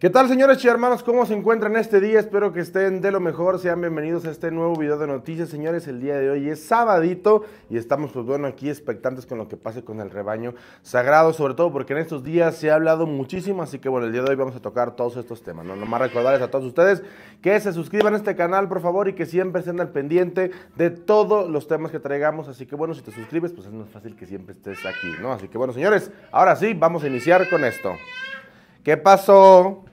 ¿Qué tal señores y hermanos? ¿Cómo se encuentran este día? Espero que estén de lo mejor. Sean bienvenidos a este nuevo video de noticias. Señores, el día de hoy es sabadito y estamos pues bueno aquí expectantes con lo que pase con el rebaño sagrado, sobre todo porque en estos días se ha hablado muchísimo, así que bueno, el día de hoy vamos a tocar todos estos temas. No nomás recordarles a todos ustedes que se suscriban a este canal, por favor, y que siempre estén al pendiente de todos los temas que traigamos. Así que bueno, si te suscribes, pues es más fácil que siempre estés aquí, ¿no? Así que bueno, señores, ahora sí, vamos a iniciar con esto. ¿Qué pasó?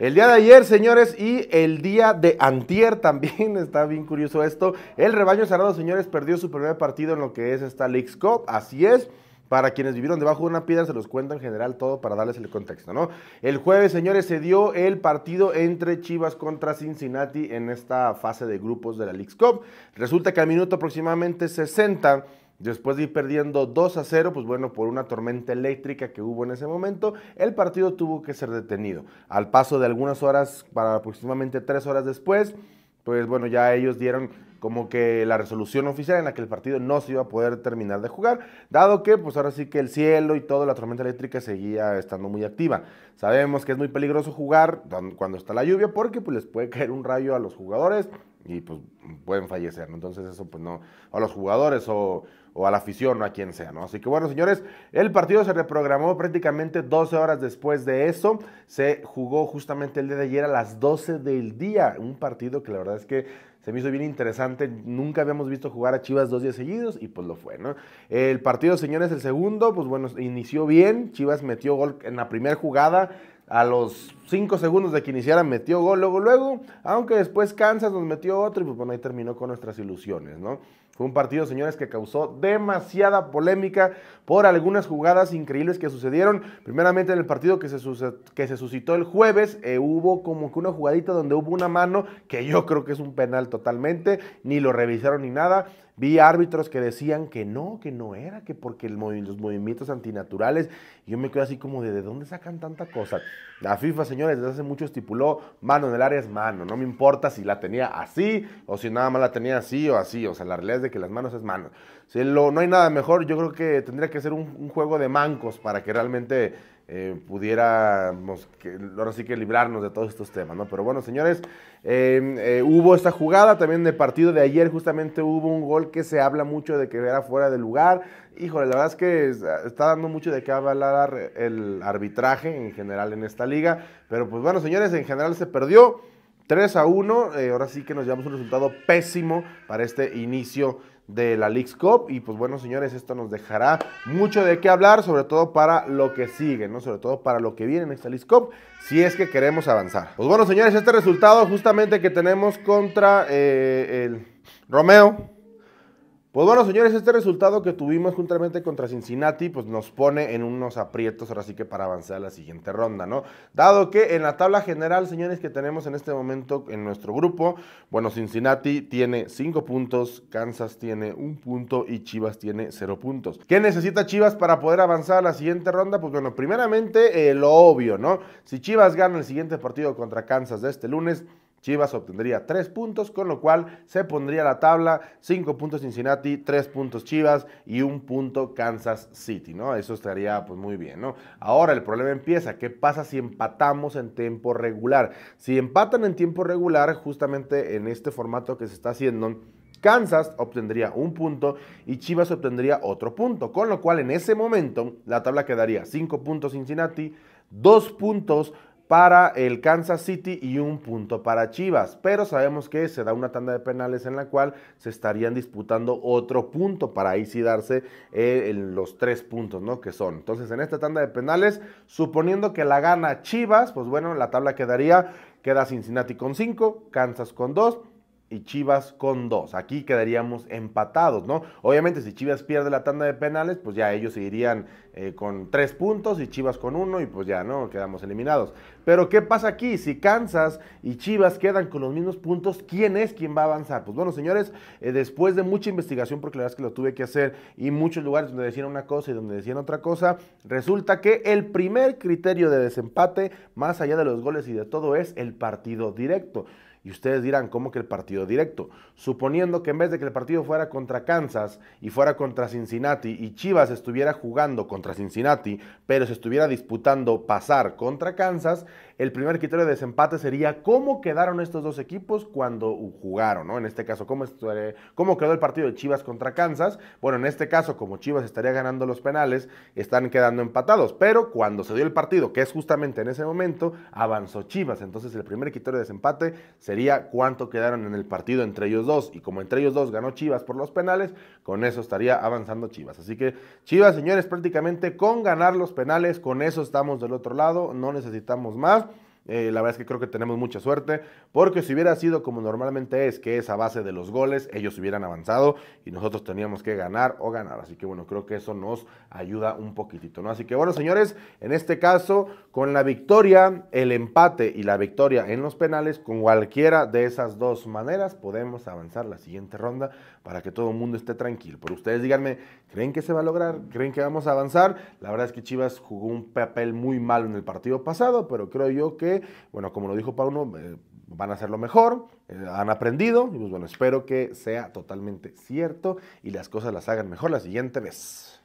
El día de ayer, señores, y el día de antier también, está bien curioso esto, el rebaño cerrado, señores, perdió su primer partido en lo que es esta League's Cup, así es. Para quienes vivieron debajo de una piedra, se los cuento en general todo para darles el contexto, ¿no? El jueves, señores, se dio el partido entre Chivas contra Cincinnati en esta fase de grupos de la League's Cup. Resulta que al minuto aproximadamente 60 Después de ir perdiendo 2 a 0, pues bueno, por una tormenta eléctrica que hubo en ese momento, el partido tuvo que ser detenido. Al paso de algunas horas, para aproximadamente 3 horas después, pues bueno, ya ellos dieron como que la resolución oficial en la que el partido no se iba a poder terminar de jugar, dado que pues ahora sí que el cielo y toda la tormenta eléctrica seguía estando muy activa. Sabemos que es muy peligroso jugar cuando está la lluvia porque pues les puede caer un rayo a los jugadores, y pues pueden fallecer, ¿no? Entonces eso pues no, a los jugadores o, a la afición, o a quien sea, ¿no? Así que bueno, señores, el partido se reprogramó prácticamente 12 horas después de eso, se jugó justamente el día de ayer a las 12 del día, un partido que la verdad es que se me hizo bien interesante, nunca habíamos visto jugar a Chivas dos días seguidos y pues lo fue, ¿no? El partido, señores, el segundo, pues bueno, inició bien, Chivas metió gol en la primera jugada, a los 5 segundos de que iniciara metió gol luego, luego, aunque después Kansas nos metió otro y pues bueno, ahí terminó con nuestras ilusiones, ¿no? Fue un partido, señores, que causó demasiada polémica por algunas jugadas increíbles que sucedieron. Primeramente en el partido que se, que se suscitó el jueves, eh, hubo como que una jugadita donde hubo una mano que yo creo que es un penal totalmente, ni lo revisaron ni nada. Vi árbitros que decían que no, que no era, que porque los movimientos antinaturales. Yo me quedo así como de, dónde sacan tanta cosa? La FIFA, señores, desde hace mucho estipuló mano en el área es mano. No me importa si la tenía así o si nada más la tenía así o así. O sea, la realidad es de que las manos es mano. Si no hay nada mejor. Yo creo que tendría que ser un juego de mancos para que realmente eh, pudiéramos, que, ahora sí que librarnos de todos estos temas, ¿no? Pero bueno, señores, em, eh, hubo esta jugada también de partido de ayer, justamente hubo un gol que se habla mucho de que era fuera de lugar. Híjole, la verdad es que ah, está dando mucho de qué avalar el arbitraje en general en esta liga, pero pues bueno, señores, en general se perdió 3 a 1, eh, ahora sí que nos llevamos un resultado pésimo para este inicio de la Leagues Cup. Y pues bueno, señores, esto nos dejará mucho de qué hablar, sobre todo para lo que sigue, ¿no? Sobre todo para lo que viene en esta Leagues Cup, si es que queremos avanzar. Pues bueno, señores, este resultado justamente que tenemos contra eh, el Romeo. Pues bueno, señores, este resultado que tuvimos juntamente contra Cincinnati, pues nos pone en unos aprietos ahora sí que para avanzar a la siguiente ronda, ¿no? Dado que en la tabla general, señores, que tenemos en este momento en nuestro grupo, bueno, Cincinnati tiene 5 puntos, Kansas tiene 1 punto y Chivas tiene 0 puntos. ¿Qué necesita Chivas para poder avanzar a la siguiente ronda? Pues bueno, primeramente eh, lo obvio, ¿no? Si Chivas gana el siguiente partido contra Kansas de este lunes, Chivas obtendría 3 puntos, con lo cual se pondría la tabla 5 puntos Cincinnati, 3 puntos Chivas y 1 punto Kansas City, ¿no? Eso estaría pues muy bien, ¿no? Ahora el problema empieza, ¿qué pasa si empatamos en tiempo regular? Si empatan en tiempo regular, justamente en este formato que se está haciendo, Kansas obtendría un punto y Chivas obtendría otro punto, con lo cual en ese momento la tabla quedaría 5 puntos Cincinnati, 2 puntos para el Kansas City y un punto para Chivas. Pero sabemos que se da una tanda de penales en la cual se estarían disputando otro punto para ahí sí darse eh, los tres puntos, ¿no? Que son. Entonces, en esta tanda de penales, suponiendo que la gana Chivas, pues bueno, la tabla quedaría, queda Cincinnati con 5, Kansas con 2, y Chivas con dos. Aquí quedaríamos empatados, ¿no? Obviamente si Chivas pierde la tanda de penales, pues ya ellos seguirían irían eh, con tres puntos y Chivas con uno y pues ya, ¿no? Quedamos eliminados. Pero ¿qué pasa aquí? Si Kansas y Chivas quedan con los mismos puntos, ¿quién es quien va a avanzar? Pues bueno, señores, eh, después de mucha investigación, porque la verdad es que lo tuve que hacer y muchos lugares donde decían una cosa y donde decían otra cosa, resulta que el primer criterio de desempate, más allá de los goles y de todo, es el partido directo. Y ustedes dirán, ¿cómo que el partido directo? Suponiendo que en vez de que el partido fuera contra Kansas y fuera contra Cincinnati y Chivas estuviera jugando contra Cincinnati, pero se estuviera disputando pasar contra Kansas, el primer criterio de desempate sería cómo quedaron estos dos equipos cuando jugaron, ¿no? En este caso, ¿cómo, quedó el partido de Chivas contra Kansas? Bueno, en este caso, como Chivas estaría ganando los penales, están quedando empatados, pero cuando se dio el partido, que es justamente en ese momento, avanzó Chivas. Entonces el primer criterio de desempate se sería cuánto quedaron en el partido entre ellos dos. Y como entre ellos dos ganó Chivas por los penales, con eso estaría avanzando Chivas. Así que Chivas, señores, prácticamente con ganar los penales, con eso estamos del otro lado, no necesitamos más. Eh, la verdad es que creo que tenemos mucha suerte, porque si hubiera sido como normalmente es, que es a base de los goles, ellos hubieran avanzado y nosotros teníamos que ganar o ganar. Así que bueno, creo que eso nos ayuda un poquitito, ¿no? Así que bueno, señores, en este caso, con la victoria, el empate y la victoria en los penales, con cualquiera de esas dos maneras podemos avanzar la siguiente ronda para que todo el mundo esté tranquilo. Pero ustedes díganme, ¿creen que se va a lograr? ¿Creen que vamos a avanzar? La verdad es que Chivas jugó un papel muy malo en el partido pasado, pero creo yo que bueno, como lo dijo Pauno, eh, van a hacerlo mejor, eh, han aprendido, y pues bueno, espero que sea totalmente cierto y las cosas las hagan mejor la siguiente vez.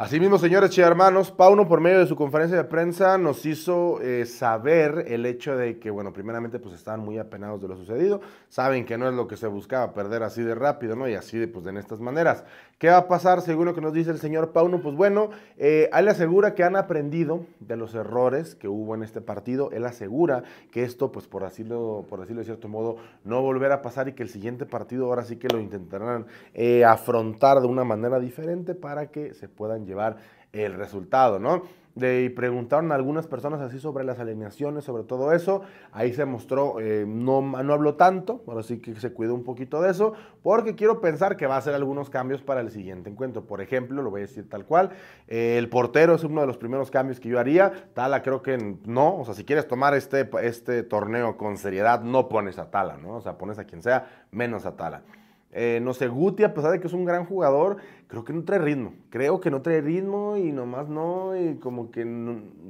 Asimismo, señores y hermanos, Pauno, por medio de su conferencia de prensa, nos hizo eh, saber el hecho de que, bueno, primeramente, pues estaban muy apenados de lo sucedido. Saben que no es lo que se buscaba, perder así de rápido, ¿no? Y así, de, pues, de en estas maneras. ¿Qué va a pasar según lo que nos dice el señor Pauno? Pues bueno, eh, él asegura que han aprendido de los errores que hubo en este partido. Él asegura que esto, pues, por decirlo, por decirlo de cierto modo, no volverá a pasar y que el siguiente partido ahora sí que lo intentarán eh, afrontar de una manera diferente para que se puedan llevar llevar el resultado, ¿no? De, y preguntaron a algunas personas así sobre las alineaciones, sobre todo eso. Ahí se mostró, eh, no, no habló tanto, pero sí que se cuidó un poquito de eso, porque quiero pensar que va a ser algunos cambios para el siguiente encuentro. Por ejemplo, lo voy a decir tal cual, eh, el portero es uno de los primeros cambios que yo haría. Tala creo que no, o sea, si quieres tomar este, este torneo con seriedad, no pones a Tala, ¿no? O sea, pones a quien sea, menos a Tala. Eh, no sé, Guti, a pesar de que es un gran jugador, creo que no trae ritmo. Creo que no trae ritmo y nomás no, y como que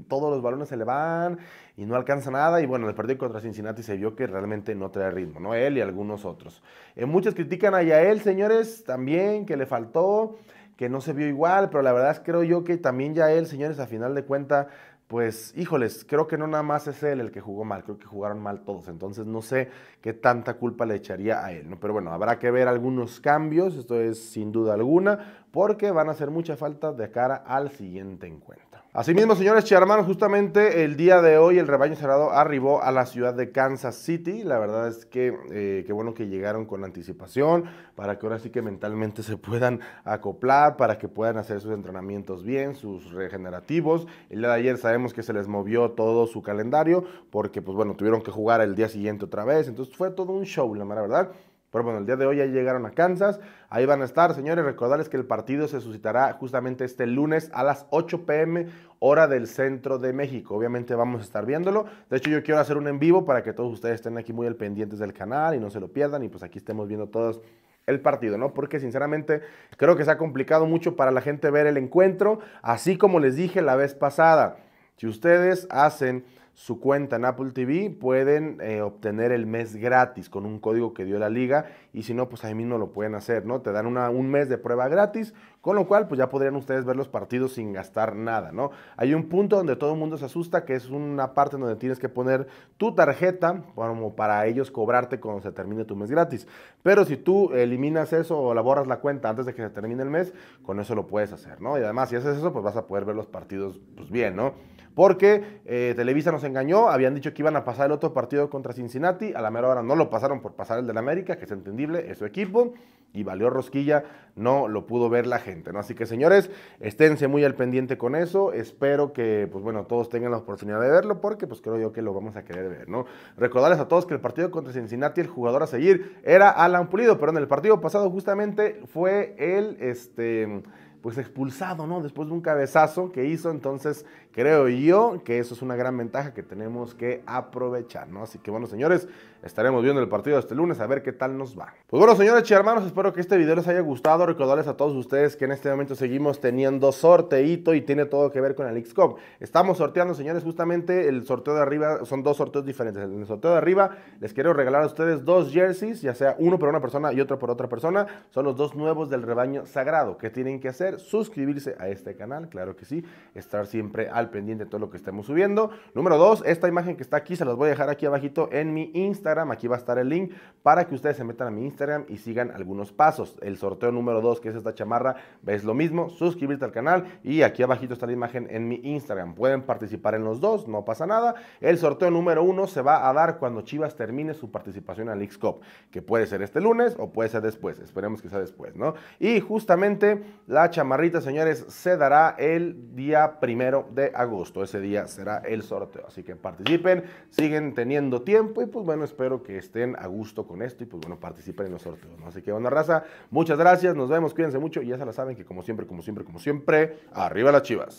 todos los balones se le van y no alcanza nada. Y bueno, el partido contra Cincinnati se vio que realmente no trae ritmo, ¿no? Él y algunos otros. Eh, muchos critican a Yael, señores, también, que le faltó, que no se vio igual, pero la verdad es creo yo que también Yael, señores, a final de cuenta pues híjoles, creo que no nada más es él el que jugó mal, creo que jugaron mal todos, entonces no sé qué tanta culpa le echaría a él, ¿no? Pero bueno, habrá que ver algunos cambios, esto es sin duda alguna, porque van a hacer mucha falta de cara al siguiente encuentro. Asimismo, señores hermanos, justamente el día de hoy el rebaño cerrado arribó a la ciudad de Kansas City. La verdad es que eh, qué bueno que llegaron con anticipación para que ahora sí que mentalmente se puedan acoplar, para que puedan hacer sus entrenamientos bien, sus regenerativos. El día de ayer sabemos que se les movió todo su calendario porque, pues bueno, tuvieron que jugar el día siguiente otra vez. Entonces fue todo un show, la verdad. Pero bueno, el día de hoy ya llegaron a Kansas, ahí van a estar, señores. Recordarles que el partido se suscitará justamente este lunes a las 8 pm, hora del centro de México. Obviamente vamos a estar viéndolo. De hecho, yo quiero hacer un en vivo para que todos ustedes estén aquí muy al pendientes del canal y no se lo pierdan. Y pues aquí estemos viendo todos el partido, ¿no? Porque sinceramente creo que se ha complicado mucho para la gente ver el encuentro, así como les dije la vez pasada. Si ustedes hacen su cuenta en Apple TV, pueden eh, obtener el mes gratis con un código que dio la liga y si no, pues ahí mismo lo pueden hacer, ¿no? Te dan una, un mes de prueba gratis, con lo cual pues ya podrían ustedes ver los partidos sin gastar nada, ¿no? Hay un punto donde todo el mundo se asusta, que es una parte donde tienes que poner tu tarjeta como para ellos cobrarte cuando se termine tu mes gratis. Pero si tú eliminas eso o la borras la cuenta antes de que se termine el mes, con eso lo puedes hacer, ¿no? Y además, si haces eso, pues vas a poder ver los partidos pues bien, ¿no? porque eh, Televisa nos engañó, habían dicho que iban a pasar el otro partido contra Cincinnati, a la mera hora no lo pasaron por pasar el del América, que es entendible, es su equipo, y valió rosquilla, no lo pudo ver la gente, ¿no? Así que señores, esténse muy al pendiente con eso, espero que, pues bueno, todos tengan la oportunidad de verlo, porque pues creo yo que lo vamos a querer ver, ¿no? Recordarles a todos que el partido contra Cincinnati, el jugador a seguir era Alan Pulido, pero en el partido pasado justamente fue el, este pues expulsado, ¿no? Después de un cabezazo que hizo, entonces creo yo que eso es una gran ventaja que tenemos que aprovechar, ¿no? Así que bueno, señores, Estaremos viendo el partido este lunes a ver qué tal nos va. Pues bueno, señores y hermanos, espero que este video les haya gustado. Recordarles a todos ustedes que en este momento seguimos teniendo sorteito y tiene todo que ver con el XCOM. Estamos sorteando, señores, justamente el sorteo de arriba, son dos sorteos diferentes. En el sorteo de arriba les quiero regalar a ustedes dos jerseys, ya sea uno por una persona y otro por otra persona. Son los dos nuevos del rebaño sagrado. ¿Qué tienen que hacer? Suscribirse a este canal, claro que sí. Estar siempre al pendiente de todo lo que estemos subiendo. Número dos, esta imagen que está aquí se los voy a dejar aquí abajito en mi Instagram Aquí va a estar el link para que ustedes se metan a mi Instagram y sigan algunos pasos. El sorteo número 2, que es esta chamarra, es lo mismo. Suscribirte al canal y aquí abajito está la imagen en mi Instagram. Pueden participar en los dos, no pasa nada. El sorteo número 1 se va a dar cuando Chivas termine su participación en el Leagues que puede ser este lunes o puede ser después. Esperemos que sea después, ¿no? Y justamente la chamarrita, señores, se dará el día primero de agosto. Ese día será el sorteo. Así que participen, siguen teniendo tiempo y pues bueno, espero espero que estén a gusto con esto y pues bueno, participen en los sorteos, ¿no? Así que buena raza, muchas gracias, nos vemos, cuídense mucho y ya se la saben que como siempre, como siempre, como siempre, arriba las chivas.